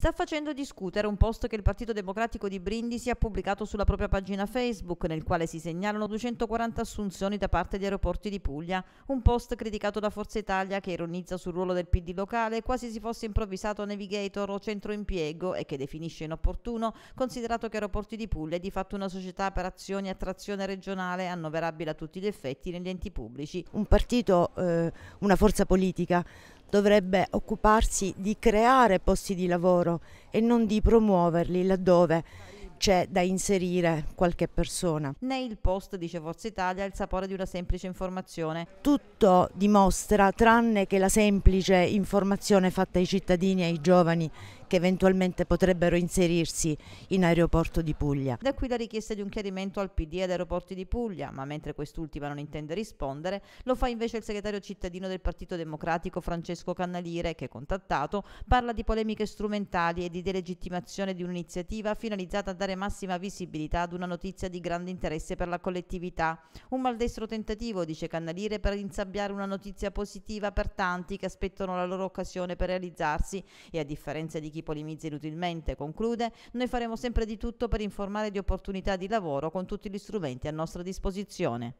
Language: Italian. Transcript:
sta facendo discutere un post che il Partito Democratico di Brindisi ha pubblicato sulla propria pagina Facebook, nel quale si segnalano 240 assunzioni da parte di aeroporti di Puglia. Un post criticato da Forza Italia che ironizza sul ruolo del PD locale, quasi si fosse improvvisato navigator o centro impiego e che definisce inopportuno, considerato che Aeroporti di Puglia è di fatto una società per azioni a trazione regionale annoverabile a tutti gli effetti negli enti pubblici. Un partito, eh, una forza politica dovrebbe occuparsi di creare posti di lavoro e non di promuoverli laddove c'è da inserire qualche persona. Né il post, dice Forza Italia, il sapore di una semplice informazione. Tutto dimostra, tranne che la semplice informazione fatta ai cittadini e ai giovani che eventualmente potrebbero inserirsi in aeroporto di Puglia. Da qui la richiesta di un chiarimento al PD ad aeroporti di Puglia, ma mentre quest'ultima non intende rispondere, lo fa invece il segretario cittadino del Partito Democratico Francesco Cannaliere che, contattato, parla di polemiche strumentali e di delegittimazione di un'iniziativa finalizzata a dare massima visibilità ad una notizia di grande interesse per la collettività. Un maldestro tentativo, dice Cannaliere, per insabbiare una notizia positiva per tanti che aspettano la loro occasione per realizzarsi e a differenza di chi chi polemizza inutilmente, conclude, noi faremo sempre di tutto per informare di opportunità di lavoro con tutti gli strumenti a nostra disposizione.